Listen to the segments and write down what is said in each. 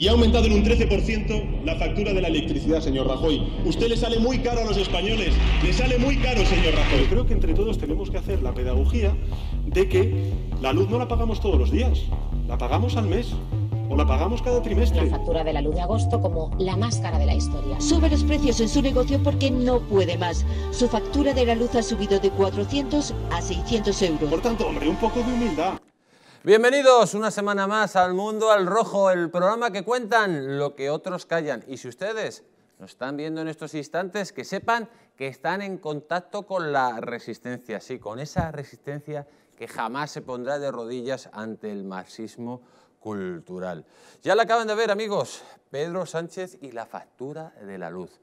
Y ha aumentado en un 13% la factura de la electricidad, señor Rajoy. Usted le sale muy caro a los españoles. Le sale muy caro, señor Rajoy. creo que entre todos tenemos que hacer la pedagogía de que la luz no la pagamos todos los días. La pagamos al mes o la pagamos cada trimestre. La factura de la luz de agosto como la más cara de la historia. Sube los precios en su negocio porque no puede más. Su factura de la luz ha subido de 400 a 600 euros. Por tanto, hombre, un poco de humildad. Bienvenidos una semana más al Mundo al Rojo, el programa que cuentan lo que otros callan. Y si ustedes nos están viendo en estos instantes, que sepan que están en contacto con la resistencia, sí, con esa resistencia que jamás se pondrá de rodillas ante el marxismo cultural. Ya la acaban de ver, amigos, Pedro Sánchez y la factura de la luz.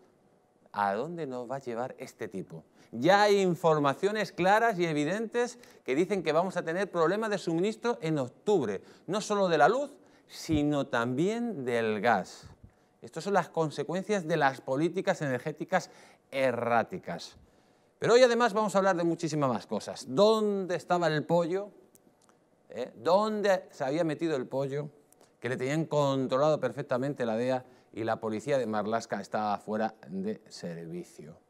¿A dónde nos va a llevar este tipo? Ya hay informaciones claras y evidentes que dicen que vamos a tener problemas de suministro en octubre, no solo de la luz, sino también del gas. Estas son las consecuencias de las políticas energéticas erráticas. Pero hoy además vamos a hablar de muchísimas más cosas. ¿Dónde estaba el pollo? ¿Eh? ¿Dónde se había metido el pollo? Que le tenían controlado perfectamente la DEA y la policía de Marlasca estaba fuera de servicio.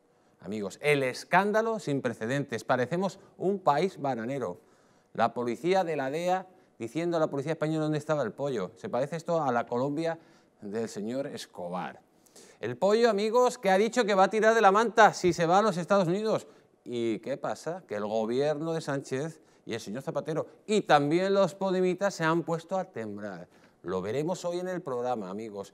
Amigos, el escándalo sin precedentes. Parecemos un país bananero. La policía de la DEA diciendo a la policía española dónde estaba el pollo. Se parece esto a la Colombia del señor Escobar. El pollo, amigos, que ha dicho que va a tirar de la manta si se va a los Estados Unidos. ¿Y qué pasa? Que el gobierno de Sánchez y el señor Zapatero y también los podemitas se han puesto a temblar. Lo veremos hoy en el programa, amigos.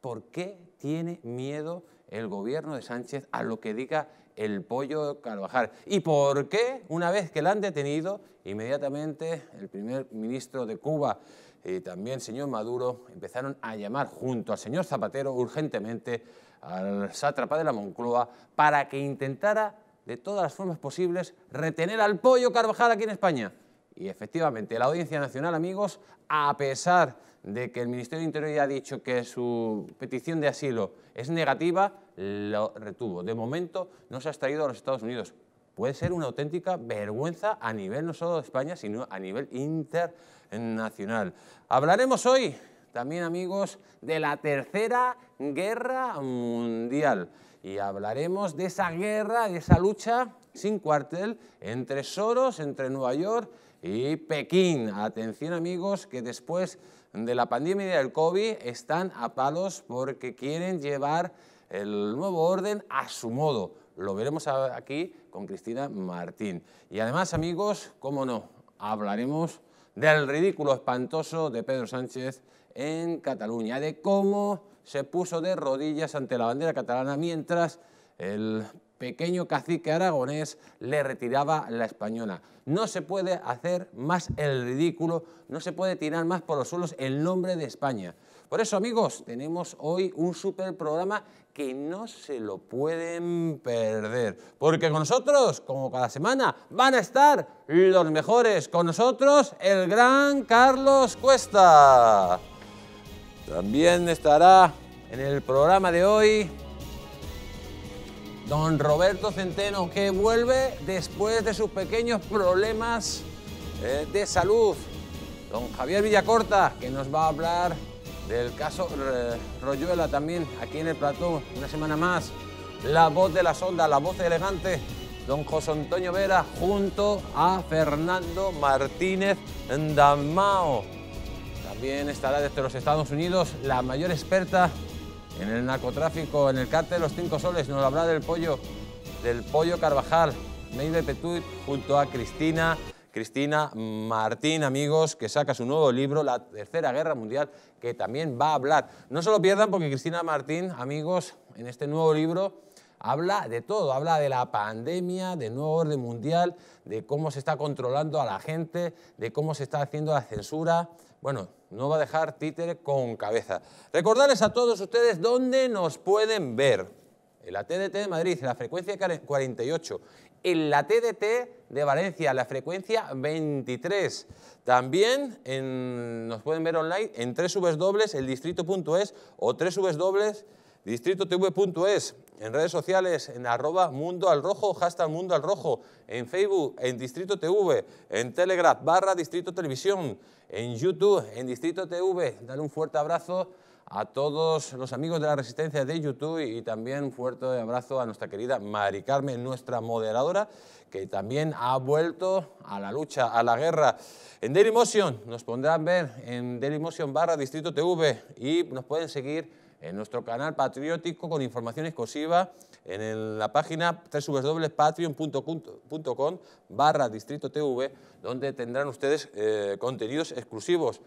¿Por qué tiene miedo el gobierno de Sánchez a lo que diga el pollo Carvajal. ¿Y por qué, una vez que la han detenido, inmediatamente el primer ministro de Cuba y también señor Maduro empezaron a llamar junto al señor Zapatero urgentemente al sátrapa de la Moncloa para que intentara de todas las formas posibles retener al pollo Carvajal aquí en España? Y efectivamente, la Audiencia Nacional, amigos, a pesar de que el Ministerio de Interior ya ha dicho que su petición de asilo es negativa, lo retuvo. De momento no se ha extraído a los Estados Unidos. Puede ser una auténtica vergüenza a nivel no solo de España, sino a nivel internacional. Hablaremos hoy también, amigos, de la Tercera Guerra Mundial. Y hablaremos de esa guerra, de esa lucha sin cuartel entre Soros, entre Nueva York y Pekín. Atención, amigos, que después de la pandemia y del COVID están a palos porque quieren llevar el nuevo orden a su modo. Lo veremos aquí con Cristina Martín. Y además, amigos, cómo no, hablaremos del ridículo espantoso de Pedro Sánchez en Cataluña, de cómo se puso de rodillas ante la bandera catalana mientras el pequeño cacique aragonés le retiraba la española. No se puede hacer más el ridículo, no se puede tirar más por los suelos el nombre de España. Por eso, amigos, tenemos hoy un super programa que no se lo pueden perder. Porque con nosotros, como cada semana, van a estar los mejores. Con nosotros, el gran Carlos Cuesta. También estará en el programa de hoy Don Roberto Centeno, que vuelve después de sus pequeños problemas eh, de salud. Don Javier Villacorta, que nos va a hablar del caso eh, Royuela también aquí en el plató, una semana más. La voz de la sonda, la voz elegante, don José Antonio Vera junto a Fernando Martínez Damao. También estará desde los Estados Unidos la mayor experta en el narcotráfico, en el cártel de los cinco soles, nos habla del pollo, del pollo Carvajal, Meide Petuit, junto a Cristina, Cristina Martín, amigos, que saca su nuevo libro, La Tercera Guerra Mundial, que también va a hablar. No se lo pierdan porque Cristina Martín, amigos, en este nuevo libro habla de todo, habla de la pandemia, del nuevo orden mundial, de cómo se está controlando a la gente, de cómo se está haciendo la censura, bueno, no va a dejar títere con cabeza. Recordarles a todos ustedes dónde nos pueden ver. En la TDT de Madrid, la frecuencia 48. En la TDT de Valencia, la frecuencia 23. También nos pueden ver online en www.eldistrito.es o www.distritotv.es. En redes sociales, en arroba mundo al rojo, hashtag mundo al rojo. En Facebook, en Distrito TV. En Telegram, barra Distrito Televisión en YouTube, en Distrito TV. Dale un fuerte abrazo a todos los amigos de la Resistencia de YouTube y también un fuerte abrazo a nuestra querida Mari Carmen, nuestra moderadora, que también ha vuelto a la lucha, a la guerra. En Dailymotion nos pondrán ver en Dailymotion barra Distrito TV y nos pueden seguir en nuestro canal patriótico con información exclusiva en la página www.patreon.com barra Distrito TV, donde tendrán ustedes eh, contenidos exclusivos.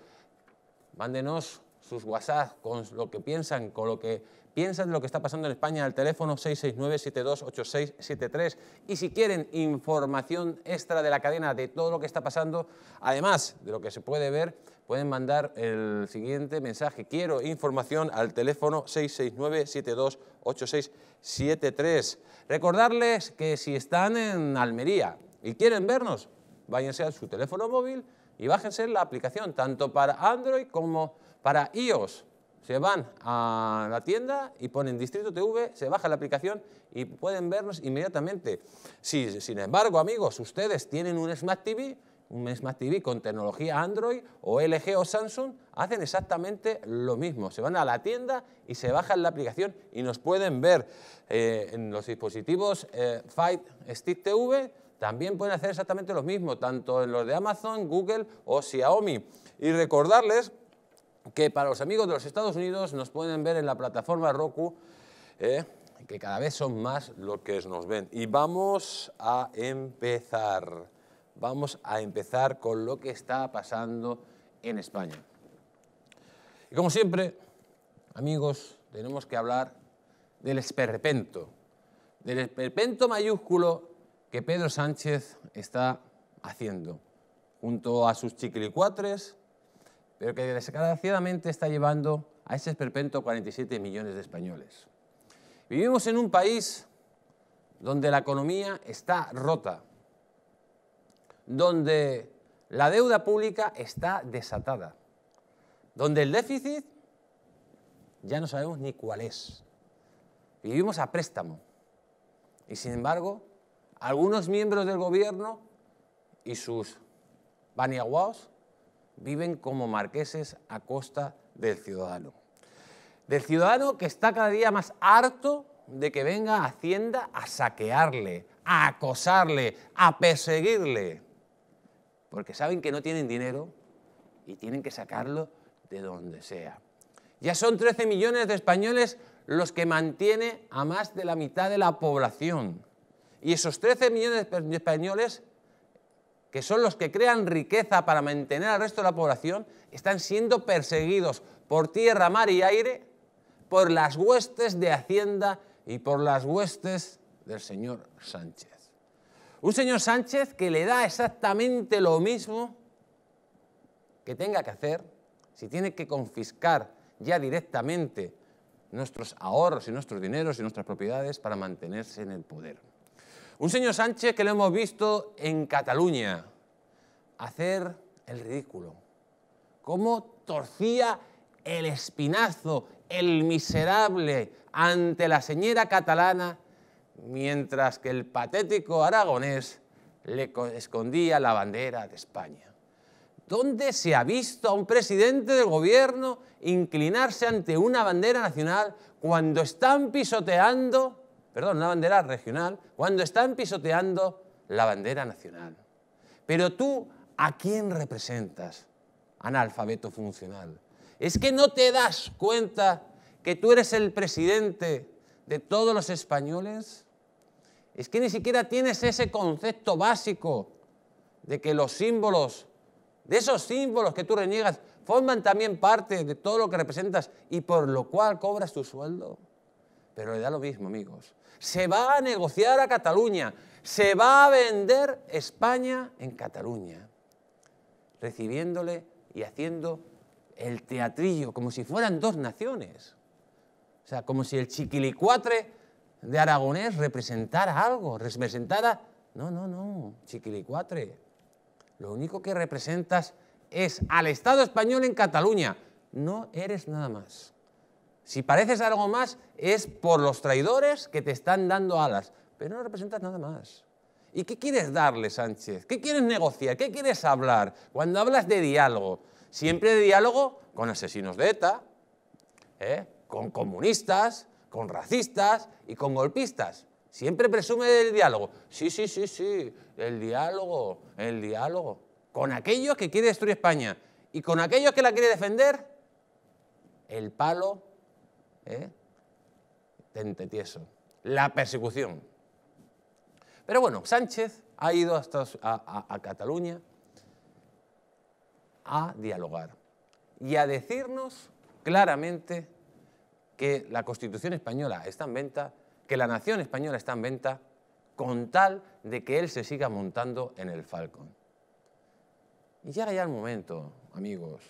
Mándenos sus WhatsApp con lo que piensan, con lo que piensan de lo que está pasando en España al teléfono 669-728673. Y si quieren información extra de la cadena de todo lo que está pasando, además de lo que se puede ver, pueden mandar el siguiente mensaje. Quiero información al teléfono 669-728673. 8673. Recordarles que si están en Almería y quieren vernos, váyanse a su teléfono móvil y bájense la aplicación, tanto para Android como para iOS. Se van a la tienda y ponen Distrito TV, se baja la aplicación y pueden vernos inmediatamente. Si, sin embargo, amigos, ustedes tienen un Smart TV, un Smart TV con tecnología Android o LG o Samsung hacen exactamente lo mismo. Se van a la tienda y se bajan la aplicación y nos pueden ver eh, en los dispositivos eh, Fight Stick TV. También pueden hacer exactamente lo mismo, tanto en los de Amazon, Google o Xiaomi. Y recordarles que para los amigos de los Estados Unidos nos pueden ver en la plataforma Roku. Eh, que cada vez son más los que nos ven. Y vamos a empezar vamos a empezar con lo que está pasando en España. Y como siempre, amigos, tenemos que hablar del esperpento, del esperpento mayúsculo que Pedro Sánchez está haciendo, junto a sus chiquilicuatres, pero que desgraciadamente está llevando a ese esperpento 47 millones de españoles. Vivimos en un país donde la economía está rota, donde la deuda pública está desatada, donde el déficit ya no sabemos ni cuál es. Vivimos a préstamo. Y sin embargo, algunos miembros del gobierno y sus baniaguaos viven como marqueses a costa del ciudadano. Del ciudadano que está cada día más harto de que venga Hacienda a saquearle, a acosarle, a perseguirle porque saben que no tienen dinero y tienen que sacarlo de donde sea. Ya son 13 millones de españoles los que mantiene a más de la mitad de la población. Y esos 13 millones de españoles, que son los que crean riqueza para mantener al resto de la población, están siendo perseguidos por tierra, mar y aire, por las huestes de Hacienda y por las huestes del señor Sánchez. Un señor Sánchez que le da exactamente lo mismo que tenga que hacer, si tiene que confiscar ya directamente nuestros ahorros y nuestros dineros y nuestras propiedades para mantenerse en el poder. Un señor Sánchez que lo hemos visto en Cataluña hacer el ridículo. Cómo torcía el espinazo, el miserable, ante la señora catalana mientras que el patético aragonés le escondía la bandera de España. ¿Dónde se ha visto a un presidente del gobierno inclinarse ante una bandera nacional cuando están pisoteando, perdón, una bandera regional, cuando están pisoteando la bandera nacional? Pero tú, ¿a quién representas? Analfabeto funcional. Es que no te das cuenta que tú eres el presidente de todos los españoles. Es que ni siquiera tienes ese concepto básico de que los símbolos, de esos símbolos que tú reniegas, forman también parte de todo lo que representas y por lo cual cobras tu sueldo. Pero le da lo mismo, amigos. Se va a negociar a Cataluña, se va a vender España en Cataluña, recibiéndole y haciendo el teatrillo, como si fueran dos naciones. O sea, como si el chiquilicuatre de aragonés representar algo, representara... No, no, no, chiquilicuatre. Lo único que representas es al Estado español en Cataluña. No eres nada más. Si pareces algo más es por los traidores que te están dando alas, pero no representas nada más. ¿Y qué quieres darle, Sánchez? ¿Qué quieres negociar? ¿Qué quieres hablar? Cuando hablas de diálogo, siempre de diálogo con asesinos de ETA, ¿eh? con comunistas, con racistas y con golpistas. Siempre presume del diálogo. Sí, sí, sí, sí, el diálogo, el diálogo. Con aquellos que quiere destruir España y con aquellos que la quiere defender, el palo, ¿eh? tente tieso, la persecución. Pero bueno, Sánchez ha ido hasta a Cataluña a dialogar y a decirnos claramente que la Constitución española está en venta, que la nación española está en venta, con tal de que él se siga montando en el Falcón. Y llega ya el momento, amigos.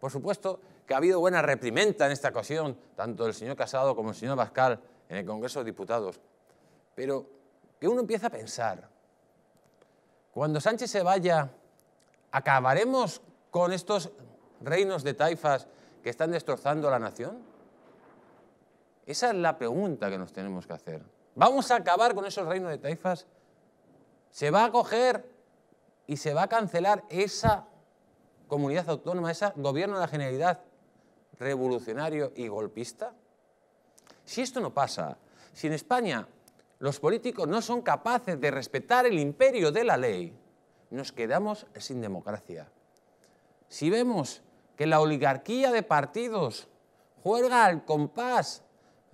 Por supuesto que ha habido buena reprimenda en esta ocasión, tanto del señor Casado como el señor Pascal en el Congreso de Diputados. Pero que uno empieza a pensar, cuando Sánchez se vaya, ¿acabaremos con estos reinos de taifas que están destrozando la nación? Esa es la pregunta que nos tenemos que hacer. ¿Vamos a acabar con esos reinos de taifas? ¿Se va a coger y se va a cancelar esa comunidad autónoma, ese gobierno de la generalidad revolucionario y golpista? Si esto no pasa, si en España los políticos no son capaces de respetar el imperio de la ley, nos quedamos sin democracia. Si vemos que la oligarquía de partidos juega al compás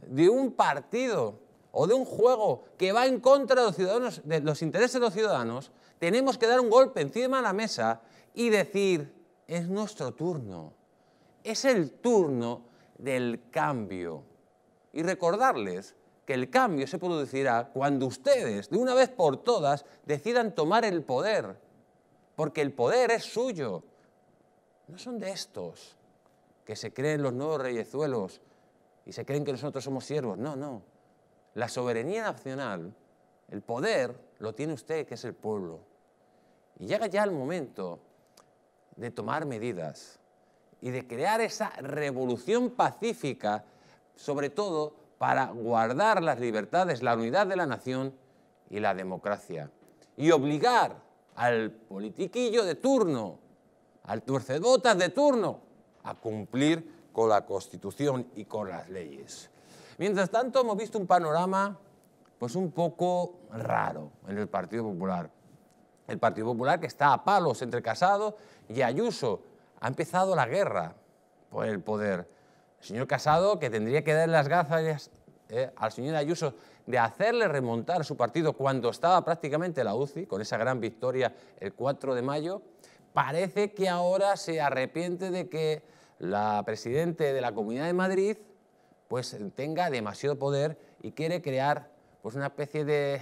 de un partido o de un juego que va en contra de los, intereses de los ciudadanos, tenemos que dar un golpe encima de la mesa y decir, es nuestro turno, es el turno del cambio. Y recordarles que el cambio se producirá cuando ustedes, de una vez por todas, decidan tomar el poder, porque el poder es suyo. No son de estos que se creen los nuevos reyezuelos y se creen que nosotros somos siervos. No, no. La soberanía nacional, el poder, lo tiene usted, que es el pueblo. Y llega ya el momento de tomar medidas y de crear esa revolución pacífica, sobre todo para guardar las libertades, la unidad de la nación y la democracia. Y obligar al politiquillo de turno, al tuercebotas de turno, a cumplir con la Constitución y con las leyes. Mientras tanto, hemos visto un panorama pues un poco raro en el Partido Popular. El Partido Popular que está a palos entre Casado y Ayuso. Ha empezado la guerra por el poder. El señor Casado que tendría que dar las gracias eh, al señor Ayuso de hacerle remontar su partido cuando estaba prácticamente la UCI, con esa gran victoria el 4 de mayo, parece que ahora se arrepiente de que la presidente de la Comunidad de Madrid pues tenga demasiado poder y quiere crear pues una especie de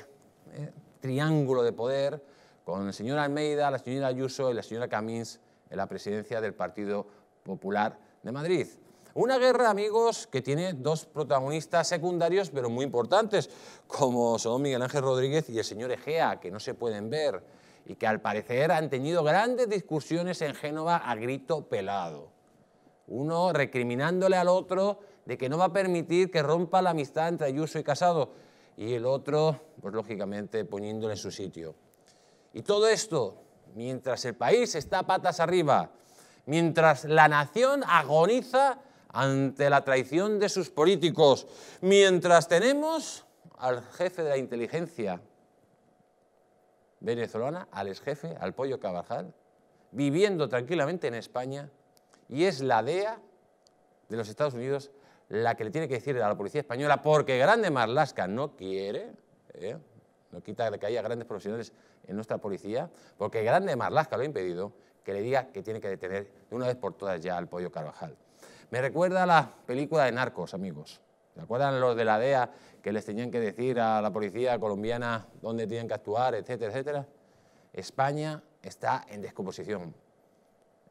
eh, triángulo de poder con el señor Almeida, la señora Ayuso y la señora Camins en la presidencia del Partido Popular de Madrid. Una guerra, amigos, que tiene dos protagonistas secundarios, pero muy importantes, como son Miguel Ángel Rodríguez y el señor Egea, que no se pueden ver, y que al parecer han tenido grandes discusiones en Génova a grito pelado. Uno recriminándole al otro de que no va a permitir que rompa la amistad entre Ayuso y Casado. Y el otro, pues lógicamente, poniéndole en su sitio. Y todo esto, mientras el país está patas arriba, mientras la nación agoniza ante la traición de sus políticos, mientras tenemos al jefe de la inteligencia venezolana, al exjefe, al pollo Cabajal, viviendo tranquilamente en España y es la DEA de los Estados Unidos la que le tiene que decir a la policía española, porque Grande Marlasca no quiere, ¿eh? no quita que haya grandes profesionales en nuestra policía, porque Grande Marlasca lo ha impedido, que le diga que tiene que detener de una vez por todas ya al pollo Carvajal. Me recuerda la película de Narcos, amigos. ¿Se acuerdan los de la DEA que les tenían que decir a la policía colombiana dónde tenían que actuar, etcétera, etcétera? España está en descomposición.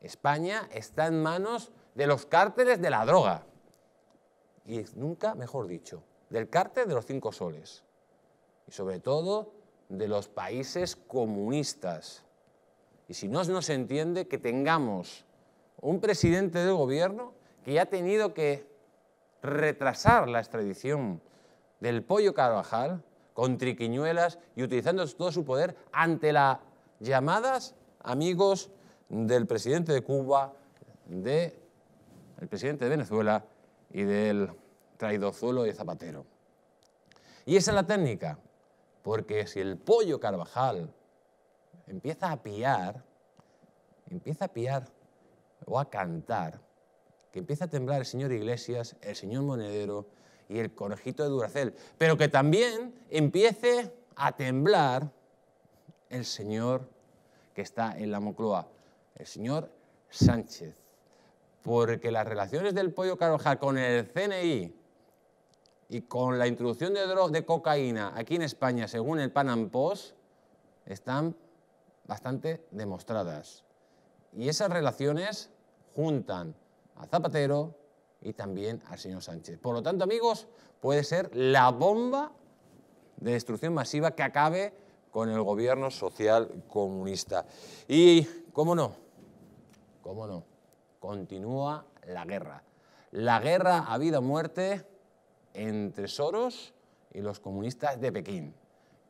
España está en manos de los cárteles de la droga. Y nunca mejor dicho, del cártel de los cinco soles. Y sobre todo de los países comunistas. Y si no, no se entiende que tengamos un presidente del gobierno que ya ha tenido que retrasar la extradición del pollo Carvajal con triquiñuelas y utilizando todo su poder ante las llamadas amigos del presidente de Cuba, del presidente de Venezuela y del traidozuelo de Zapatero. Y esa es la técnica, porque si el pollo Carvajal empieza a piar, empieza a piar o a cantar, que empieza a temblar el señor Iglesias, el señor Monedero y el conejito de Duracel, pero que también empiece a temblar el señor que está en la Mocloa el señor Sánchez, porque las relaciones del pollo Carvajal con el CNI y con la introducción de, de cocaína aquí en España, según el Panampos, Post, están bastante demostradas. Y esas relaciones juntan a Zapatero y también al señor Sánchez. Por lo tanto, amigos, puede ser la bomba de destrucción masiva que acabe con el gobierno social comunista. Y, cómo no, ¿Cómo no? Continúa la guerra. La guerra a vida o muerte entre Soros y los comunistas de Pekín.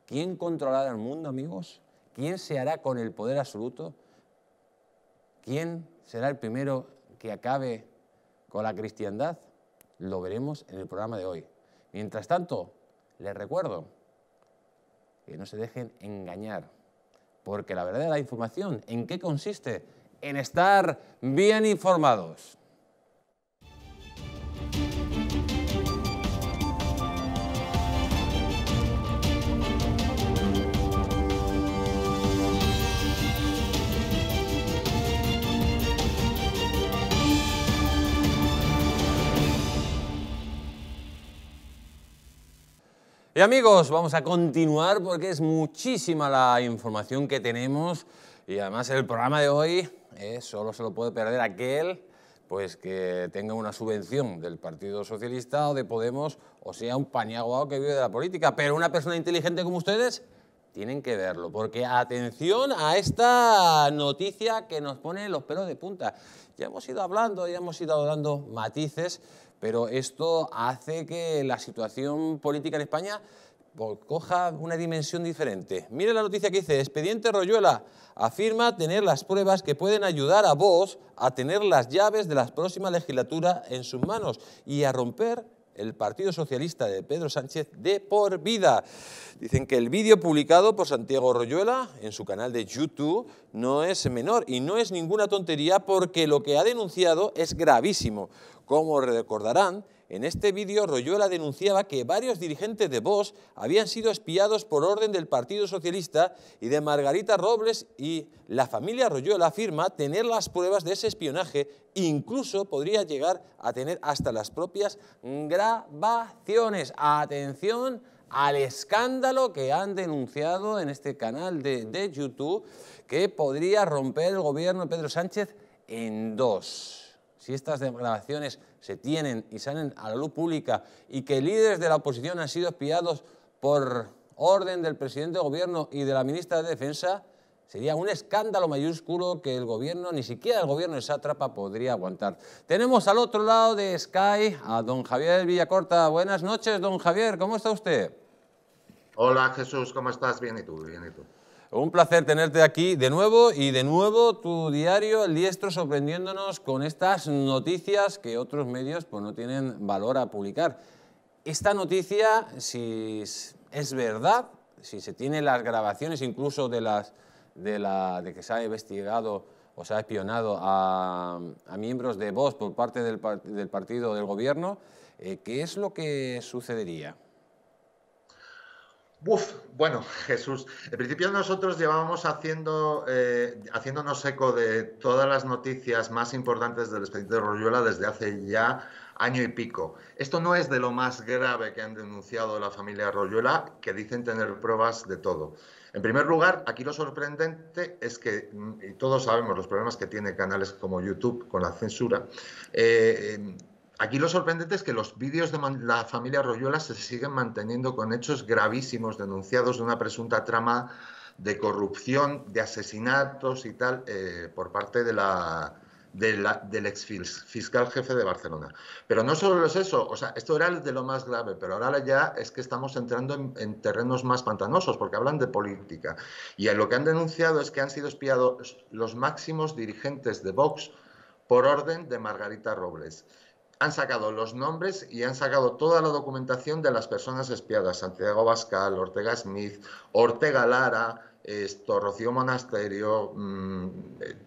¿Quién controlará el mundo, amigos? ¿Quién se hará con el poder absoluto? ¿Quién será el primero que acabe con la cristiandad? Lo veremos en el programa de hoy. Mientras tanto, les recuerdo que no se dejen engañar, porque la verdad, la información, ¿en qué consiste? en estar bien informados. Y amigos, vamos a continuar porque es muchísima la información que tenemos y además el programa de hoy eh, solo se lo puede perder aquel pues que tenga una subvención del Partido Socialista o de Podemos o sea un pañaguado que vive de la política. Pero una persona inteligente como ustedes tienen que verlo, porque atención a esta noticia que nos pone los pelos de punta. Ya hemos ido hablando, ya hemos ido dando matices, pero esto hace que la situación política en España coja una dimensión diferente. Mire la noticia que dice, expediente Royuela afirma tener las pruebas que pueden ayudar a vos a tener las llaves de la próxima legislatura en sus manos y a romper el Partido Socialista de Pedro Sánchez de por vida. Dicen que el vídeo publicado por Santiago Royuela en su canal de YouTube no es menor y no es ninguna tontería porque lo que ha denunciado es gravísimo. Como recordarán, en este vídeo, Royuela denunciaba que varios dirigentes de Vox habían sido espiados por orden del Partido Socialista y de Margarita Robles y la familia Royuela afirma tener las pruebas de ese espionaje, incluso podría llegar a tener hasta las propias grabaciones. Atención al escándalo que han denunciado en este canal de, YouTube que podría romper el gobierno de Pedro Sánchez en dos. Si estas grabaciones se tienen y salen a la luz pública y que líderes de la oposición han sido espiados por orden del presidente de gobierno y de la ministra de Defensa, Sería un escándalo mayúsculo que el gobierno, ni siquiera el gobierno de Sátrapa, podría aguantar. Tenemos al otro lado de Sky a don Javier Villacorta. Buenas noches, don Javier, ¿cómo está usted? Hola Jesús, ¿cómo estás? Bien y tú, bien y tú. Un placer tenerte aquí de nuevo y de nuevo tu diario El Diestro sorprendiéndonos con estas noticias que otros medios pues, no tienen valor a publicar. Esta noticia, si es verdad, si se tienen las grabaciones incluso de, las, de, la, de que se ha investigado o se ha espionado a, miembros de Vox por parte del, partido del gobierno, eh, ¿qué es lo que sucedería? Uf, bueno, Jesús, en principio nosotros llevábamos haciendo, eh, haciéndonos eco de todas las noticias más importantes del expediente de Royuela desde hace ya año y pico. Esto no es de lo más grave que han denunciado la familia Royuela, que dicen tener pruebas de todo. En primer lugar, aquí lo sorprendente es que, mm, y todos sabemos los problemas que tiene canales como YouTube con la censura, eh, Aquí lo sorprendente es que los vídeos de la familia Royola se siguen manteniendo con hechos gravísimos denunciados de una presunta trama de corrupción, de asesinatos y tal eh, por parte de la, del ex fiscal jefe de Barcelona. Pero no solo es eso, o sea, esto era de lo más grave, pero ahora ya es que estamos entrando en, en terrenos más pantanosos porque hablan de política. Y lo que han denunciado es que han sido espiados los máximos dirigentes de Vox por orden de Margarita Robles han sacado los nombres y han sacado toda la documentación de las personas espiadas, Santiago Bascal, Ortega Smith, Ortega Lara, Rocío Monasterio, mm, eh,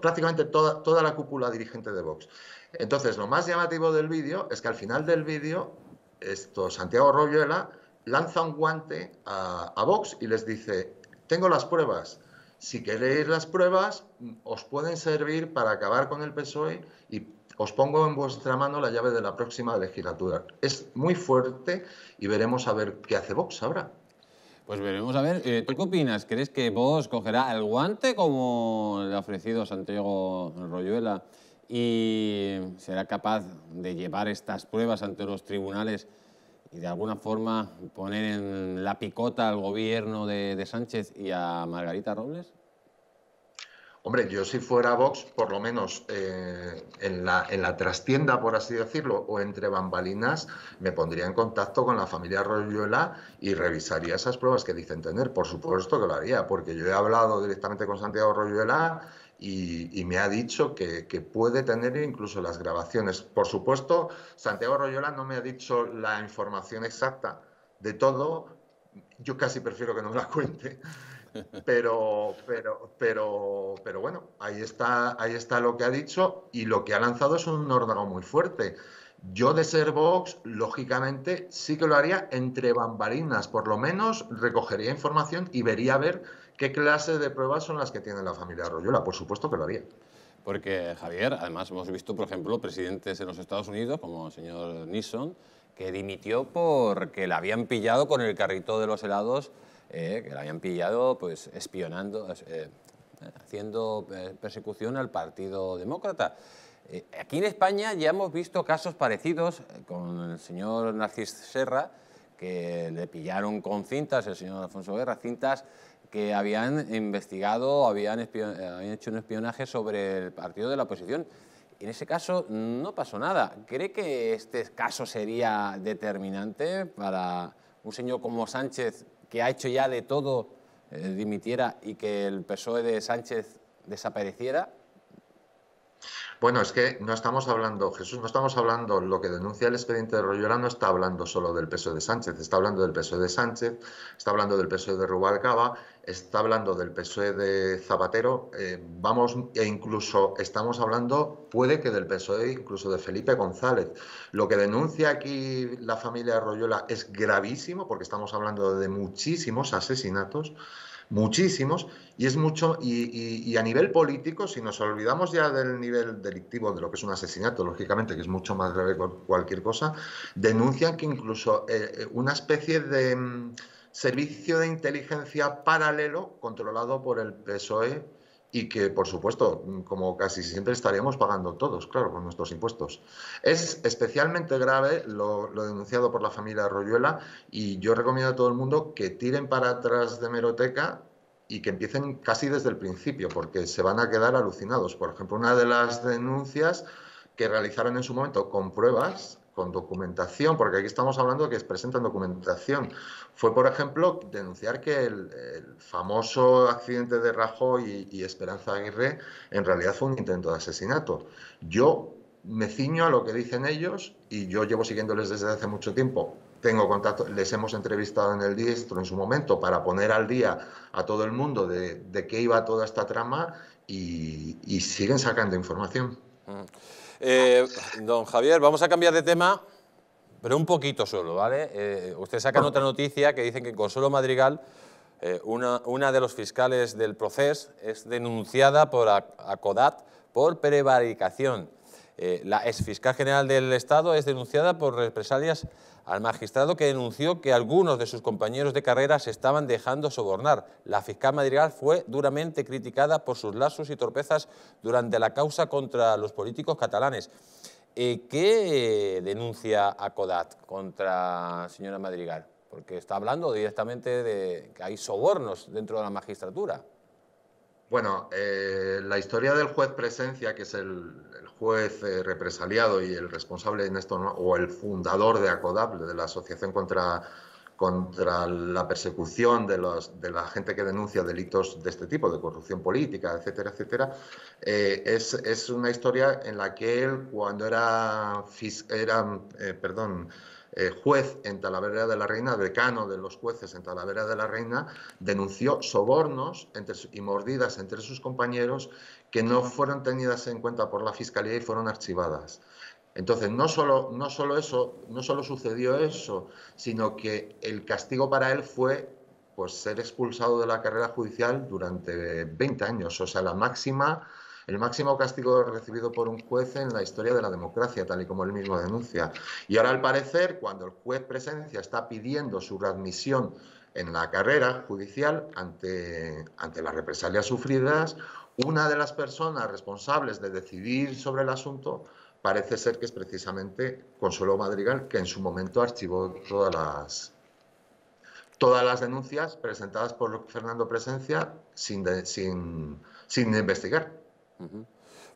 prácticamente toda, toda la cúpula dirigente de Vox. Entonces, lo más llamativo del vídeo es que al final del vídeo, esto, Santiago Royuela lanza un guante a, a Vox y les dice, tengo las pruebas, si queréis las pruebas, os pueden servir para acabar con el PSOE y os pongo en vuestra mano la llave de la próxima legislatura. Es muy fuerte y veremos a ver qué hace Vox ahora. Pues veremos a ver. Eh, ¿Tú qué opinas? ¿Crees que Vox cogerá el guante como le ha ofrecido Santiago Royuela y será capaz de llevar estas pruebas ante los tribunales y de alguna forma poner en la picota al gobierno de Sánchez y a Margarita Robles? Hombre, yo si fuera Vox, por lo menos eh, en, la, trastienda, por así decirlo, o entre bambalinas, me pondría en contacto con la familia Royuela y revisaría esas pruebas que dicen tener. Por supuesto que lo haría, porque yo he hablado directamente con Santiago Royuela y, me ha dicho que, que, puede tener incluso las grabaciones. Por supuesto, Santiago Royuela no me ha dicho la información exacta de todo. Yo casi prefiero que no me la cuente pero, pero, pero, pero bueno, ahí está, ahí está lo que ha dicho y lo que ha lanzado es un órgano muy fuerte. Yo de ser Vox, lógicamente, sí que lo haría entre bambalinas, por lo menos recogería información y vería a ver qué clase de pruebas son las que tiene la familia Royola por supuesto que lo haría. Porque, Javier, además hemos visto, por ejemplo, presidentes en los Estados Unidos, como el señor Nixon, que dimitió porque la habían pillado con el carrito de los helados eh, que la habían pillado pues espionando, eh, haciendo eh, persecución al Partido Demócrata. aquí en España ya hemos visto casos parecidos con el señor Narcis Serra, que le pillaron con cintas, el señor Alfonso Guerra, cintas que habían investigado, habían, habían hecho un espionaje sobre el partido de la oposición. En ese caso no pasó nada. ¿Cree que este caso sería determinante para un señor como Sánchez que ha hecho ya de todo, eh, dimitiera y que el PSOE de Sánchez desapareciera, bueno, es que no estamos hablando, Jesús, no estamos hablando, lo que denuncia el expediente de Royola no está hablando solo del peso de Sánchez, está hablando del peso de Sánchez, está hablando del peso de Rubalcaba, está hablando del PSOE de Zapatero, eh, vamos, e incluso estamos hablando, puede que del PSOE, incluso de Felipe González. Lo que denuncia aquí la familia Royola es gravísimo, porque estamos hablando de muchísimos asesinatos muchísimos, y es mucho, y, a nivel político, si nos olvidamos ya del nivel delictivo, de lo que es un asesinato, lógicamente, que es mucho más grave que cualquier cosa, denuncian que incluso eh, eh, una especie de mm, servicio de inteligencia paralelo controlado por el PSOE, y que, por supuesto, mm, como casi siempre estaríamos pagando todos, claro, con nuestros impuestos. Es especialmente grave lo, denunciado por la familia Royuela y yo recomiendo a todo el mundo que tiren para atrás de Meroteca y que empiecen casi desde el principio, porque se van a quedar alucinados. Por ejemplo, una de las denuncias que realizaron en su momento con pruebas con documentación, porque aquí estamos hablando de que presentan documentación. Fue, por ejemplo, denunciar que el, famoso accidente de Rajoy y, Esperanza Aguirre en realidad fue un intento de asesinato. Yo me ciño a lo que dicen ellos y yo llevo siguiéndoles desde hace mucho tiempo. Tengo contacto, les hemos entrevistado en el diestro en su momento para poner al día a todo el mundo de, de qué iba toda esta trama y siguen sacando información. Eh, don Javier, vamos a cambiar de tema, pero un poquito solo, ¿vale? Eh, usted saca otra noticia que dicen que Consuelo Madrigal, eh, una, una, de los fiscales del proceso, es denunciada por ACODAT por prevaricación. la exfiscal general del Estado es denunciada por represalias al magistrado que denunció que algunos de sus compañeros de carrera se estaban dejando sobornar. La fiscal Madrigal fue duramente criticada por sus lazos y torpezas durante la causa contra los políticos catalanes. Eh, ¿Qué denuncia a Codat contra señora Madrigal? Porque está hablando directamente de que hay sobornos dentro de la magistratura. Bueno, eh, la historia del juez Presencia, que es el, juez eh, represaliado y el responsable en esto, o el fundador de ACODAP, de la Asociación contra, contra la Persecución de, los, de la gente que denuncia delitos de este tipo, de corrupción política, etcétera, etcétera, eh, es, una historia en la que él, cuando era, era eh, perdón, eh, juez en Talavera de la Reina, decano de los jueces en Talavera de la Reina, denunció sobornos y mordidas entre sus compañeros que no fueron tenidas en cuenta por la Fiscalía y fueron archivadas. Entonces, no solo, no eso, no solo sucedió eso, sino que el castigo para él fue pues ser expulsado de la carrera judicial durante 20 años, o sea, la máxima el máximo castigo recibido por un juez en la historia de la democracia, tal y como él mismo denuncia. Y ahora, al parecer, cuando el juez presencia está pidiendo su readmisión en la carrera judicial ante, ante las represalias sufridas, una de las personas responsables de decidir sobre el asunto parece ser que es precisamente Consuelo Madrigal, que en su momento archivó todas las, todas las denuncias presentadas por Fernando Presencia sin, sin investigar.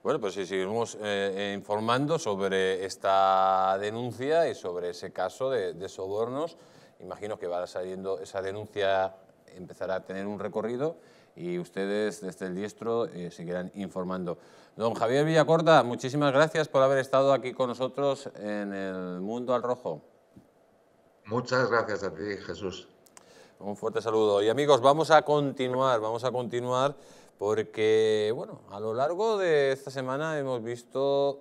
Bueno, pues si seguimos eh, eh, informando sobre esta denuncia y sobre ese caso de, sobornos. Imagino que va saliendo esa denuncia, empezará a tener un recorrido y ustedes desde el diestro eh, seguirán informando. Don Javier Villacorta, muchísimas gracias por haber estado aquí con nosotros en el Mundo al Rojo. Muchas gracias a ti, Jesús. Un fuerte saludo. Y amigos, vamos a continuar, vamos a continuar porque bueno, a lo largo de esta semana hemos visto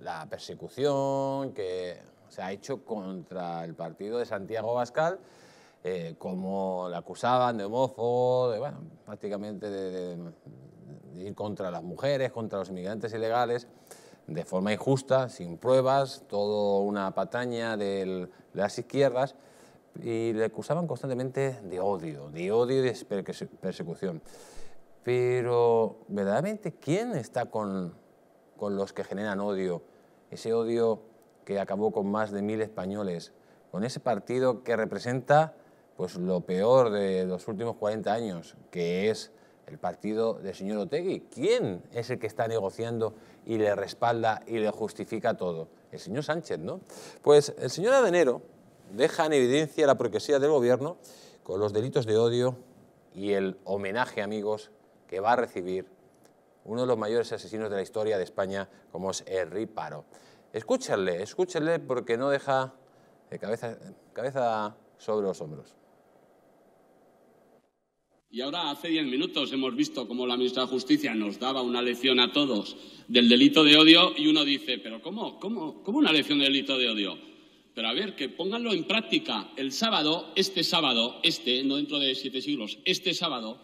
la persecución que se ha hecho contra el partido de Santiago Bascal, eh, como la acusaban de homófobo, prácticamente de, ir contra las mujeres, contra los inmigrantes ilegales, de forma injusta, sin pruebas, todo una pataña de las izquierdas, y le acusaban constantemente de odio, de odio y de persecución. Pero verdaderamente, ¿quién está con, con los que generan odio? Ese odio que acabó con más de mil españoles, con ese partido que representa pues, lo peor de los últimos 40 años, que es el partido del señor Otegui. ¿Quién es el que está negociando y le respalda y le justifica todo? El señor Sánchez, ¿no? Pues el señor Adenero deja en evidencia la progresía del gobierno con los delitos de odio y el homenaje, amigos, que va a recibir uno de los mayores asesinos de la historia de España, como es Henry Paro. Escúchenle, escúchenle porque no deja eh, cabeza, sobre los hombros. Y ahora, hace diez minutos, hemos visto cómo la ministra de Justicia nos daba una lección a todos del delito de odio y uno dice, pero ¿cómo? ¿Cómo, cómo una lección de delito de odio? Pero a ver, que pónganlo en práctica. El sábado, este sábado, este, no dentro de siete siglos, este sábado,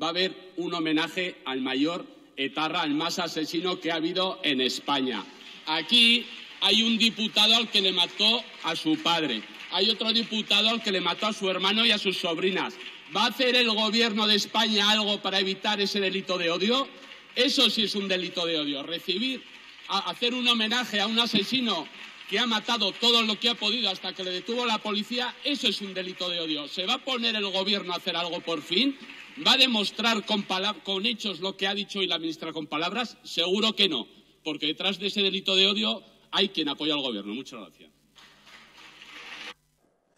va a haber un homenaje al mayor etarra, al más asesino que ha habido en España. Aquí hay un diputado al que le mató a su padre, hay otro diputado al que le mató a su hermano y a sus sobrinas. ¿Va a hacer el gobierno de España algo para evitar ese delito de odio? Eso sí es un delito de odio. Recibir, hacer un homenaje a un asesino que ha matado todo lo que ha podido hasta que le detuvo la policía, eso es un delito de odio. ¿Se va a poner el gobierno a hacer algo por fin? ¿Va a demostrar con, hechos lo que ha dicho hoy la ministra con palabras? Seguro que no, porque detrás de ese delito de odio hay quien apoya al gobierno. Muchas gracias.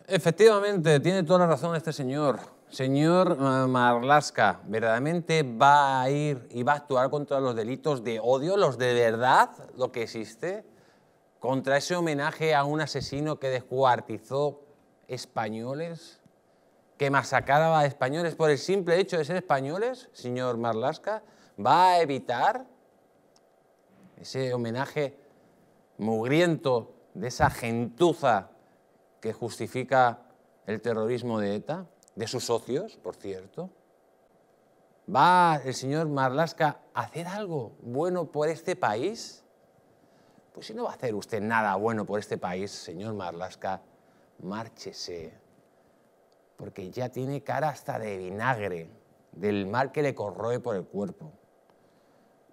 Efectivamente, tiene toda la razón este señor. Señor eh, Marlasca, ¿verdaderamente va a ir y va a actuar contra los delitos de odio, los de verdad, lo que existe? ¿Contra ese homenaje a un asesino que descuartizó españoles? que masacraba a españoles por el simple hecho de ser españoles, señor Marlasca, va a evitar ese homenaje mugriento de esa gentuza que justifica el terrorismo de ETA, de sus socios, por cierto. ¿Va el señor Marlasca a hacer algo bueno por este país? Pues si no va a hacer usted nada bueno por este país, señor Marlasca, márchese porque ya tiene cara hasta de vinagre, del mal que le corroe por el cuerpo.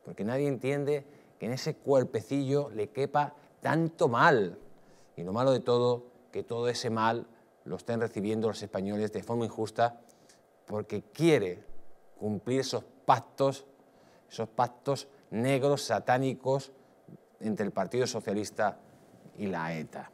Porque nadie entiende que en ese cuerpecillo le quepa tanto mal. Y lo malo de todo, que todo ese mal lo estén recibiendo los españoles de forma injusta porque quiere cumplir esos pactos, esos pactos negros, satánicos, entre el Partido Socialista y la ETA.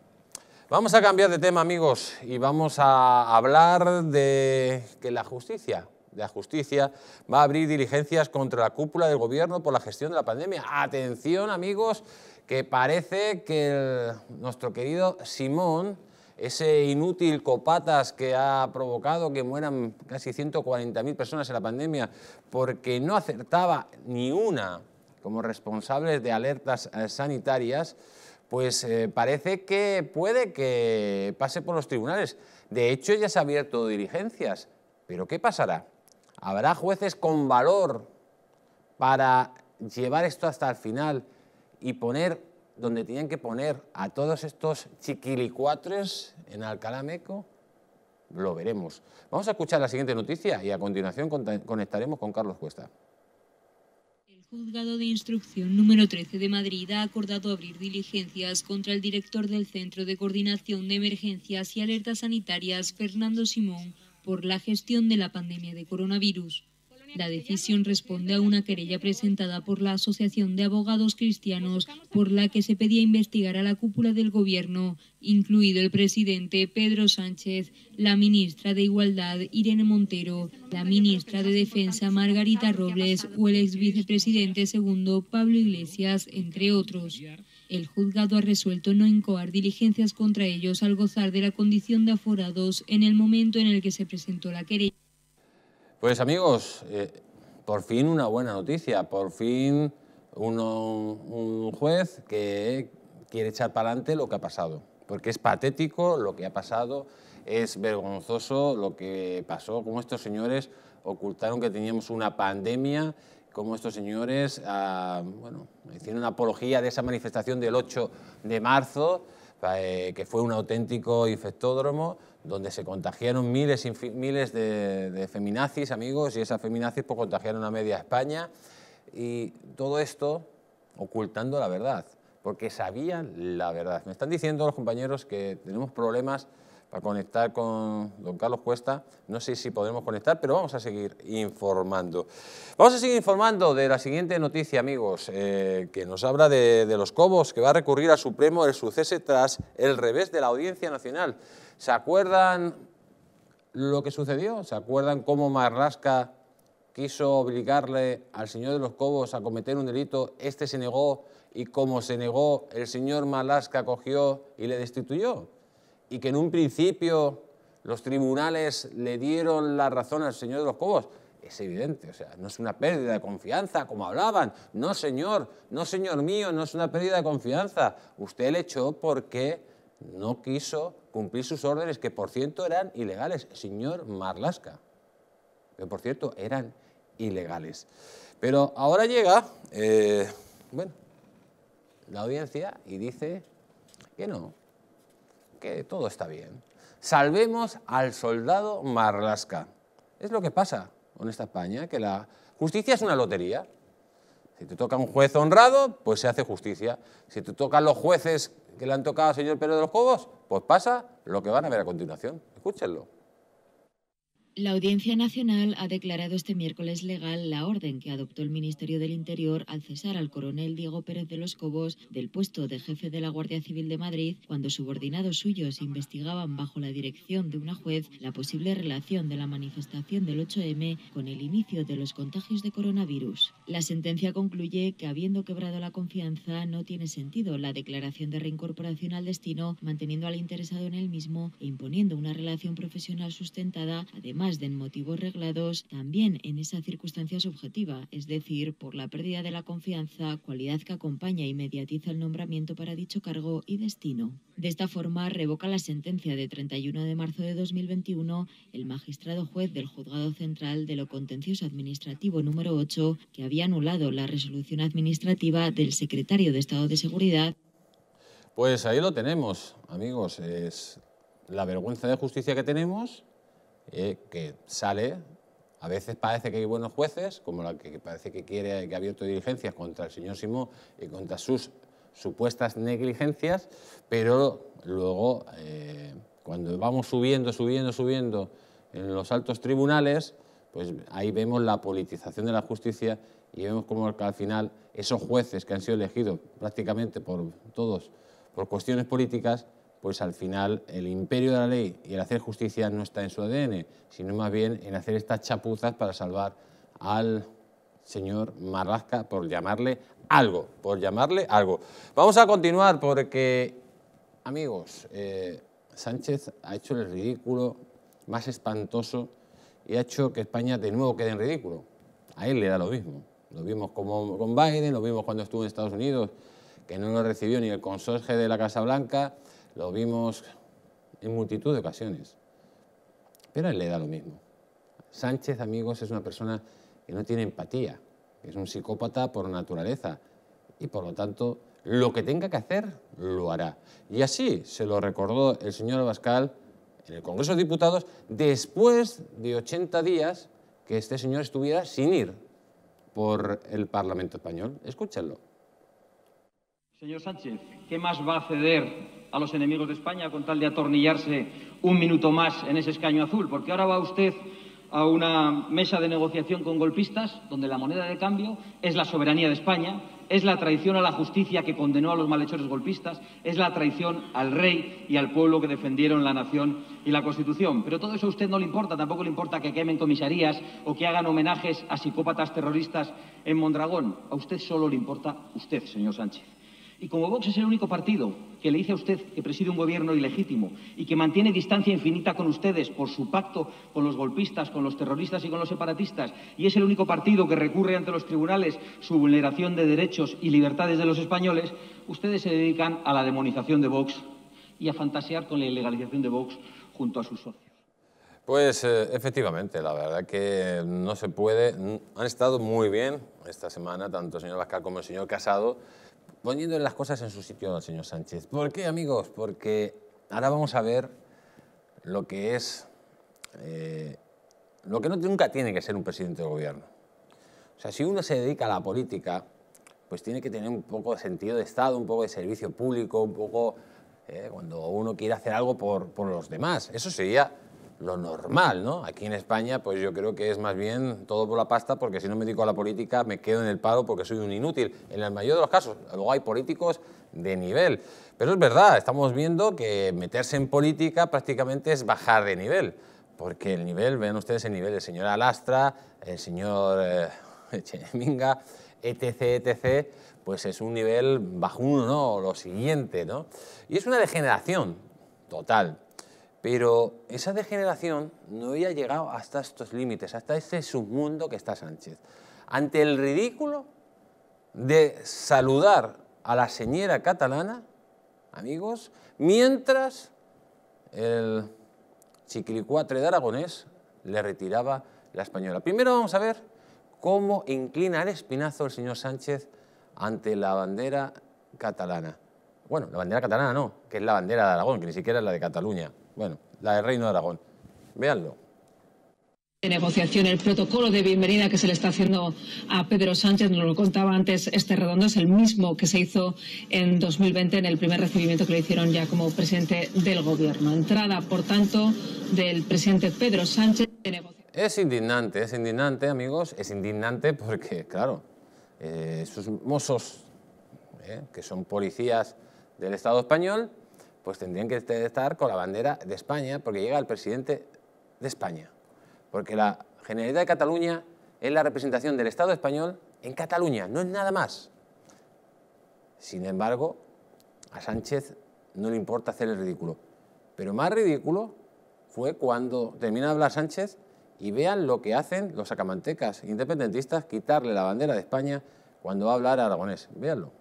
Vamos a cambiar de tema, amigos, y vamos a hablar de que la justicia, la justicia va a abrir diligencias contra la cúpula del gobierno por la gestión de la pandemia. Atención, amigos, que parece que nuestro querido Simón, ese inútil copatas que ha provocado que mueran casi 140.000 personas en la pandemia porque no acertaba ni una como responsables de alertas eh, sanitarias, pues eh, parece que puede que pase por los tribunales. De hecho, ya se ha abierto diligencias. ¿Pero qué pasará? ¿Habrá jueces con valor para llevar esto hasta el final y poner donde tienen que poner a todos estos chiquilicuatres en Alcalá Meco? Lo veremos. Vamos a escuchar la siguiente noticia y a continuación conectaremos con Carlos Cuesta. Juzgado de Instrucción número 13 de Madrid ha acordado abrir diligencias contra el director del Centro de Coordinación de Emergencias y Alertas Sanitarias, Fernando Simón, por la gestión de la pandemia de coronavirus. La decisión responde a una querella presentada por la Asociación de Abogados Cristianos, por la que se pedía investigar a la cúpula del Gobierno, incluido el presidente Pedro Sánchez, la ministra de Igualdad Irene Montero, la ministra de Defensa Margarita Robles o el ex vicepresidente segundo Pablo Iglesias, entre otros. El juzgado ha resuelto no incoar diligencias contra ellos al gozar de la condición de aforados en el momento en el que se presentó la querella. Pues amigos, eh, por fin una buena noticia, por fin un juez que quiere echar para adelante lo que ha pasado, porque es patético lo que ha pasado, es vergonzoso lo que pasó, como estos señores ocultaron que teníamos una pandemia, como estos señores ah, hicieron una apología de esa manifestación del 8 de marzo, eh, que fue un auténtico infectódromo, donde se contagiaron miles, miles de, de, feminazis, amigos, y esas feminazis pues, contagiaron a media España. Y todo esto ocultando la verdad, porque sabían la verdad. Me están diciendo los compañeros que tenemos problemas para conectar con don Carlos Cuesta. No sé si podremos conectar, pero vamos a seguir informando. Vamos a seguir informando de la siguiente noticia, amigos, eh, que nos habla de, los Cobos, que va a recurrir al Supremo el suceso tras el revés de la Audiencia Nacional. ¿Se acuerdan lo que sucedió? ¿Se acuerdan cómo Marlasca quiso obligarle al señor de los Cobos a cometer un delito? Este se negó y como se negó, el señor Marlasca cogió y le destituyó. Y que en un principio los tribunales le dieron la razón al señor de los Cobos. Es evidente, o sea, no es una pérdida de confianza, como hablaban. No, señor, no, señor mío, no es una pérdida de confianza. Usted le echó porque no quiso cumplir sus órdenes, que por cierto eran ilegales, señor Marlasca, que por cierto eran ilegales. Pero ahora llega, eh, la audiencia y dice que no, que todo está bien. Salvemos al soldado Marlasca. Es lo que pasa con esta España, que la justicia es una lotería. Si te toca un juez honrado, pues se hace justicia. Si te tocan los jueces que le han tocado al señor Pedro de los Cobos, pues pasa lo que van a ver a continuación. Escúchenlo. La Audiencia Nacional ha declarado este miércoles legal la orden que adoptó el Ministerio del Interior al cesar al coronel Diego Pérez de los Cobos del puesto de jefe de la Guardia Civil de Madrid cuando subordinados suyos investigaban bajo la dirección de una juez la posible relación de la manifestación del 8M con el inicio de los contagios de coronavirus. La sentencia concluye que habiendo quebrado la confianza no tiene sentido la declaración de reincorporación al destino manteniendo al interesado en el mismo e imponiendo una relación profesional sustentada además de en motivos reglados, también en esa circunstancia subjetiva, es decir, por la pérdida de la confianza, cualidad que acompaña y mediatiza el nombramiento para dicho cargo y destino. De esta forma, revoca la sentencia de 31 de marzo de 2021 el magistrado juez del Juzgado Central de lo Contencioso Administrativo número 8, que había anulado la resolución administrativa del secretario de Estado de Seguridad. Pues ahí lo tenemos, amigos. Es la vergüenza de justicia que tenemos eh, que sale, a veces parece que hay buenos jueces, como la que parece que quiere que ha abierto diligencias contra el señor Simón y contra sus supuestas negligencias, pero luego eh, cuando vamos subiendo, subiendo, subiendo en los altos tribunales, pues ahí vemos la politización de la justicia y vemos como al final esos jueces que han sido elegidos prácticamente por todos por cuestiones políticas, pues al final el imperio de la ley y el hacer justicia no está en su ADN, sino más bien en hacer estas chapuzas para salvar al señor Marrasca por llamarle algo, por llamarle algo. Vamos a continuar porque, amigos, eh, Sánchez ha hecho el ridículo más espantoso y ha hecho que España de nuevo quede en ridículo. A él le da lo mismo. Lo vimos como con Biden, lo vimos cuando estuvo en Estados Unidos, que no lo recibió ni el consorje de la Casa Blanca, lo vimos en multitud de ocasiones. Pero él le da lo mismo. Sánchez, amigos, es una persona que no tiene empatía, es un psicópata por naturaleza y por lo tanto lo que tenga que hacer lo hará. Y así se lo recordó el señor Abascal en el Congreso de Diputados después de 80 días que este señor estuviera sin ir por el Parlamento español. Escúchenlo. Señor Sánchez, ¿qué más va a ceder a los enemigos de España con tal de atornillarse un minuto más en ese escaño azul, porque ahora va usted a una mesa de negociación con golpistas donde la moneda de cambio es la soberanía de España, es la traición a la justicia que condenó a los malhechores golpistas, es la traición al rey y al pueblo que defendieron la nación y la Constitución. Pero todo eso a usted no le importa, tampoco le importa que quemen comisarías o que hagan homenajes a psicópatas terroristas en Mondragón. A usted solo le importa usted, señor Sánchez. Y como Vox es el único partido que le dice a usted que preside un gobierno ilegítimo y que mantiene distancia infinita con ustedes por su pacto con los golpistas, con los terroristas y con los separatistas, y es el único partido que recurre ante los tribunales su vulneración de derechos y libertades de los españoles, ustedes se dedican a la demonización de Vox y a fantasear con la ilegalización de Vox junto a sus socios. Pues eh, efectivamente, la verdad que no se puede. Han estado muy bien esta semana tanto el señor Vascar como el señor Casado poniendo las cosas en su sitio señor Sánchez. ¿Por qué, amigos? Porque ahora vamos a ver lo que es, eh, lo que nunca tiene que ser un presidente de gobierno. O sea, si uno se dedica a la política, pues tiene que tener un poco de sentido de Estado, un poco de servicio público, un poco eh, cuando uno quiere hacer algo por, por los demás. Eso sería lo normal, ¿no? Aquí en España, pues yo creo que es más bien todo por la pasta, porque si no me dedico a la política me quedo en el paro porque soy un inútil, en el mayor de los casos. Luego hay políticos de nivel. Pero es verdad, estamos viendo que meterse en política prácticamente es bajar de nivel, porque el nivel, ¿ven ustedes el nivel del señor Alastra, el señor eh, Echeminga, etc., etc., pues es un nivel bajo uno, ¿no? lo siguiente, ¿no? Y es una degeneración total, pero esa degeneración no había llegado hasta estos límites, hasta este submundo que está Sánchez. Ante el ridículo de saludar a la señora catalana, amigos, mientras el chiquilicuatre de Aragonés le retiraba la española. Primero vamos a ver cómo inclina el espinazo el señor Sánchez ante la bandera catalana. Bueno, la bandera catalana no, que es la bandera de Aragón, que ni siquiera es la de Cataluña. Bueno, la del Reino de Aragón. ...veanlo... de negociación, el protocolo de bienvenida que se le está haciendo a Pedro Sánchez, nos lo contaba antes este redondo, es el mismo que se hizo en 2020 en el primer recibimiento que le hicieron ya como presidente del gobierno. Entrada, por tanto, del presidente Pedro Sánchez de negociación. Es indignante, es indignante, amigos, es indignante porque, claro, esos eh, mozos, eh, que son policías del Estado español, pues tendrían que estar con la bandera de España, porque llega el presidente de España. Porque la Generalidad de Cataluña es la representación del Estado español en Cataluña, no es nada más. Sin embargo, a Sánchez no le importa hacer el ridículo. Pero más ridículo fue cuando termina de hablar Sánchez y vean lo que hacen los sacamantecas independentistas, quitarle la bandera de España cuando va a hablar aragonés. Véanlo.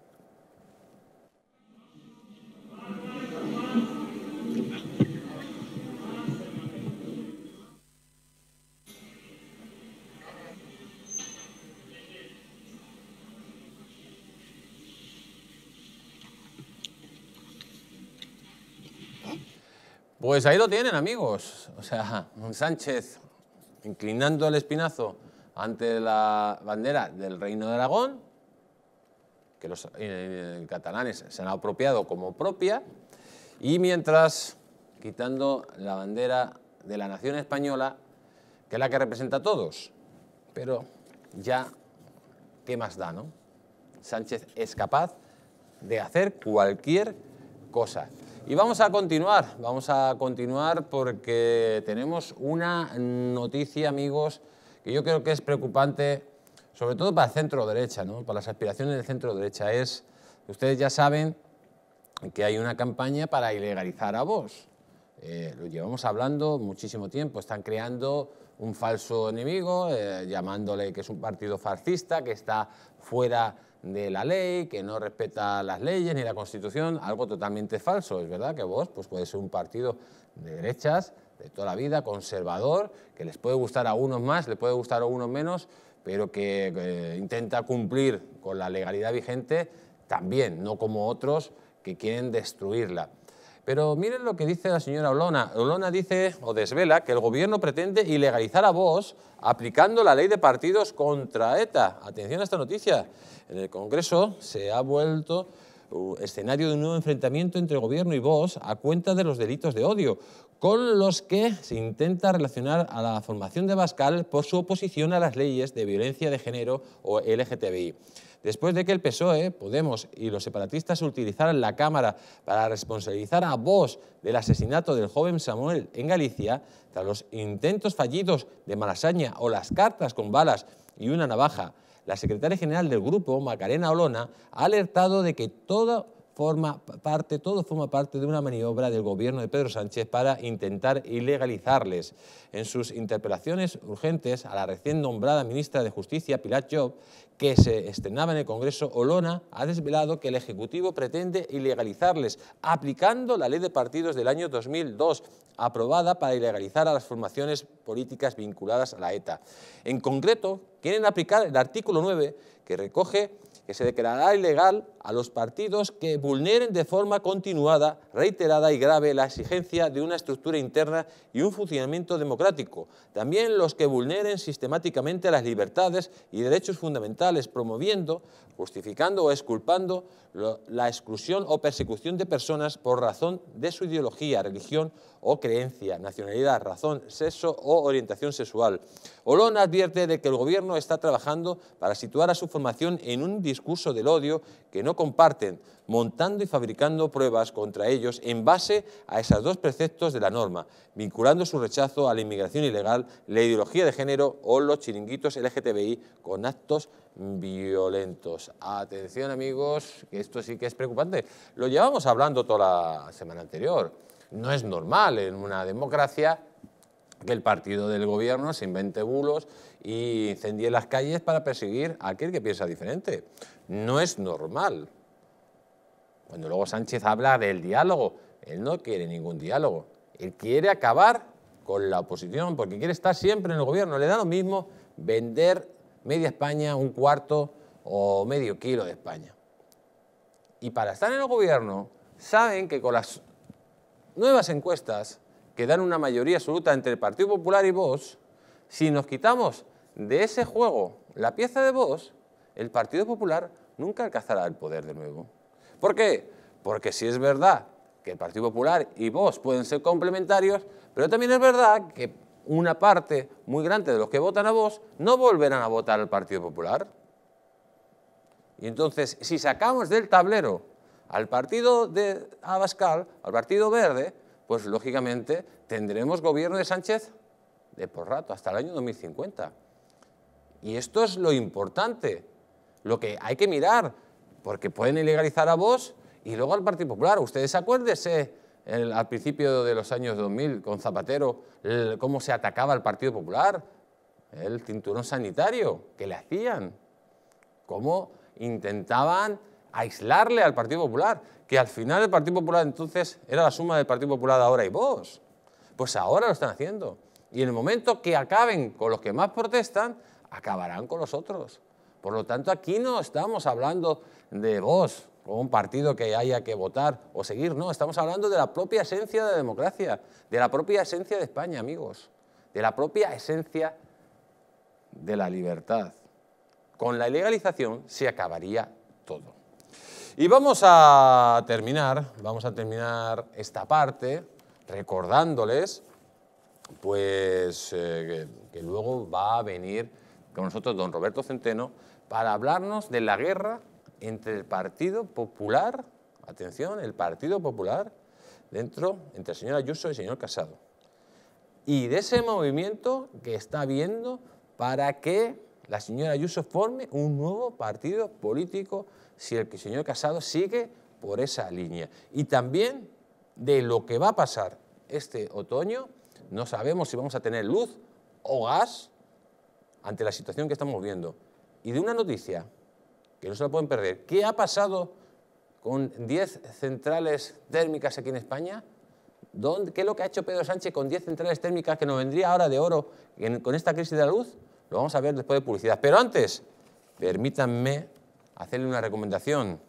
Pues ahí lo tienen, amigos. O sea, Sánchez inclinando el espinazo ante la bandera del Reino de Aragón, que los eh, catalanes se han apropiado como propia, y mientras quitando la bandera de la nación española, que es la que representa a todos. Pero ya, ¿qué más da, no? Sánchez es capaz de hacer cualquier cosa. Y vamos a continuar, vamos a continuar porque tenemos una noticia, amigos, que yo creo que es preocupante, sobre todo para el centro derecha, ¿no? para las aspiraciones del centro derecha. Es, ustedes ya saben que hay una campaña para ilegalizar a vos. Eh, lo llevamos hablando muchísimo tiempo, están creando un falso enemigo, eh, llamándole que es un partido fascista, que está fuera de la ley, que no respeta las leyes ni la Constitución, algo totalmente falso. Es verdad que vos pues, puede ser un partido de derechas, de toda la vida, conservador, que les puede gustar a unos más, les puede gustar a unos menos, pero que intenta cumplir con la legalidad vigente también, no como otros que quieren destruirla. Pero miren lo que dice la señora Olona. Olona dice o desvela que el gobierno pretende ilegalizar a Vox aplicando la ley de partidos contra ETA. Atención a esta noticia. En el Congreso se ha vuelto uh, escenario de un nuevo enfrentamiento entre gobierno y Vox a cuenta de los delitos de odio, con los que se intenta relacionar a la formación de Bascal por su oposición a las leyes de violencia de género o LGTBI después de que el PSOE, Podemos y los separatistas utilizaran la Cámara para responsabilizar a Vox del asesinato del joven Samuel en Galicia, tras los intentos fallidos de Malasaña o las cartas con balas y una navaja, la secretaria general del grupo, Macarena Olona, ha alertado de que todo forma parte, todo parte de una maniobra del gobierno de Pedro Sánchez para intentar ilegalizarles. En sus interpelaciones urgentes a la recién nombrada ministra de Justicia, Pilat Job, que se estrenaba en el Congreso, Olona ha desvelado que el Ejecutivo pretende ilegalizarles, aplicando la ley de partidos del año 2002, aprobada para ilegalizar a las formaciones políticas vinculadas a la ETA. En concreto, quieren aplicar el artículo 9, que recoge que se declarará ilegal a los partidos que vulneren de forma continuada, reiterada y grave la exigencia de una estructura interna y un funcionamiento democrático. También los que vulneren sistemáticamente las libertades y derechos fundamentales, promoviendo, justificando o exculpando la exclusión o persecución de personas por razón de su ideología, religión o creencia, nacionalidad, razón, sexo o orientación sexual. Olón advierte de que el gobierno está trabajando para situar a su formación en un discurso del odio que no comparten, montando y fabricando pruebas contra ellos en base a esos dos preceptos de la norma, vinculando su rechazo a la inmigración ilegal, la ideología de género o los chiringuitos LGTBI con actos violentos. Atención amigos, que esto sí que es preocupante. Lo llevamos hablando toda la semana anterior. No es normal en una democracia que el partido del gobierno se invente bulos y incendie las calles para perseguir a aquel que piensa diferente. No es normal. Cuando luego Sánchez habla del diálogo, él no quiere ningún diálogo. Él quiere acabar con la oposición porque quiere estar siempre en el gobierno. Le da lo mismo vender media España, un cuarto o medio kilo de España. Y para estar en el gobierno, saben que con las nuevas encuestas que dan una mayoría absoluta entre el Partido Popular y Vox, si nos quitamos de ese juego la pieza de Vox, el Partido Popular nunca alcanzará el poder de nuevo. ¿Por qué? Porque si es verdad que el Partido Popular y Vox pueden ser complementarios, pero también es verdad que una parte muy grande de los que votan a Vox no volverán a votar al Partido Popular. Y entonces, si sacamos del tablero al partido de Abascal, al partido verde, pues lógicamente tendremos gobierno de Sánchez de por rato, hasta el año 2050. Y esto es lo importante, lo que hay que mirar, porque pueden ilegalizar a vos y luego al Partido Popular. Ustedes acuérdense al principio de los años 2000 con Zapatero cómo se atacaba al Partido Popular, el cinturón sanitario que le hacían, cómo intentaban aislarle al Partido Popular, que al final el Partido Popular entonces era la suma del Partido Popular de ahora y vos. Pues ahora lo están haciendo. Y en el momento que acaben con los que más protestan, acabarán con los otros. Por lo tanto, aquí no estamos hablando de vos o un partido que haya que votar o seguir, no, estamos hablando de la propia esencia de la democracia, de la propia esencia de España, amigos, de la propia esencia de la libertad. Con la ilegalización se acabaría todo. Y vamos a terminar, vamos a terminar esta parte recordándoles pues eh, que, luego va a venir con nosotros don Roberto Centeno para hablarnos de la guerra entre el Partido Popular, atención, el Partido Popular, dentro, entre el señor Ayuso y el señor Casado. Y de ese movimiento que está viendo para que la señora Ayuso forme un nuevo partido político si el señor Casado sigue por esa línea. Y también de lo que va a pasar este otoño, no sabemos si vamos a tener luz o gas ante la situación que estamos viendo. Y de una noticia que no se la pueden perder, ¿qué ha pasado con 10 centrales térmicas aquí en España? ¿Qué es lo que ha hecho Pedro Sánchez con 10 centrales térmicas que nos vendría ahora de oro con esta crisis de la luz? Lo vamos a ver después de publicidad. Pero antes, permítanme hacerle una recomendación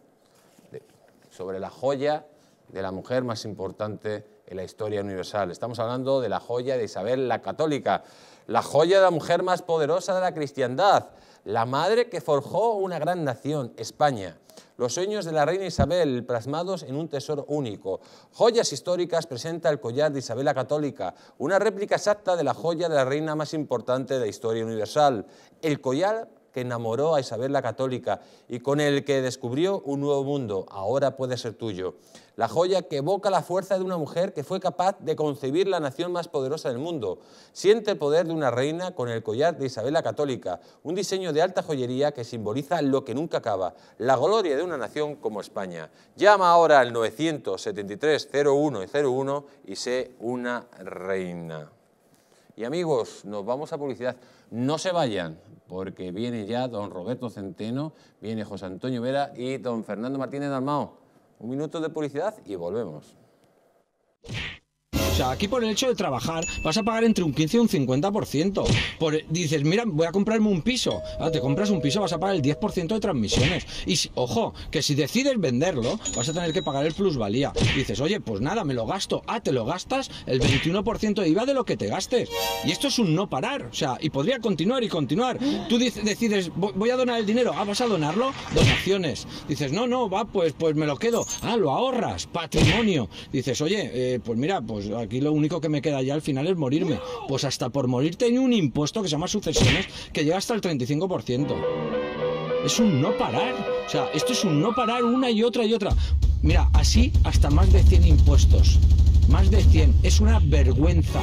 sobre la joya de la mujer más importante en la historia universal. Estamos hablando de la joya de Isabel la Católica, la joya de la mujer más poderosa de la cristiandad, la madre que forjó una gran nación, España. Los sueños de la reina Isabel plasmados en un tesoro único. Joyas históricas presenta el collar de Isabel la Católica, una réplica exacta de la joya de la reina más importante de la historia universal. El collar que enamoró a Isabel la Católica y con el que descubrió un nuevo mundo, ahora puede ser tuyo. La joya que evoca la fuerza de una mujer que fue capaz de concebir la nación más poderosa del mundo. Siente el poder de una reina con el collar de Isabel la Católica, un diseño de alta joyería que simboliza lo que nunca acaba, la gloria de una nación como España. Llama ahora al 973 01 y 01 y sé una reina. Y amigos, nos vamos a publicidad. No se vayan porque viene ya don Roberto Centeno, viene José Antonio Vera y don Fernando Martínez Dalmao. Un minuto de publicidad y volvemos. O sea, aquí por el hecho de trabajar vas a pagar entre un 15 y un 50%. Por, dices, mira, voy a comprarme un piso. Ah, te compras un piso, vas a pagar el 10% de transmisiones. Y ojo, que si decides venderlo, vas a tener que pagar el plusvalía. dices, oye, pues nada, me lo gasto. Ah, te lo gastas el 21% de IVA de lo que te gastes. Y esto es un no parar. O sea, y podría continuar y continuar. Tú decides, voy a donar el dinero. Ah, vas a donarlo. Donaciones. Dices, no, no, va, pues, pues me lo quedo. Ah, lo ahorras. Patrimonio. Dices, oye, eh, pues mira, pues aquí lo único que me queda ya al final es morirme. Pues hasta por morir tengo un impuesto que se llama sucesiones que llega hasta el 35%. Es un no parar. O sea, esto es un no parar una y otra y otra. Mira, así hasta más de 100 impuestos. Más de 100. Es una vergüenza.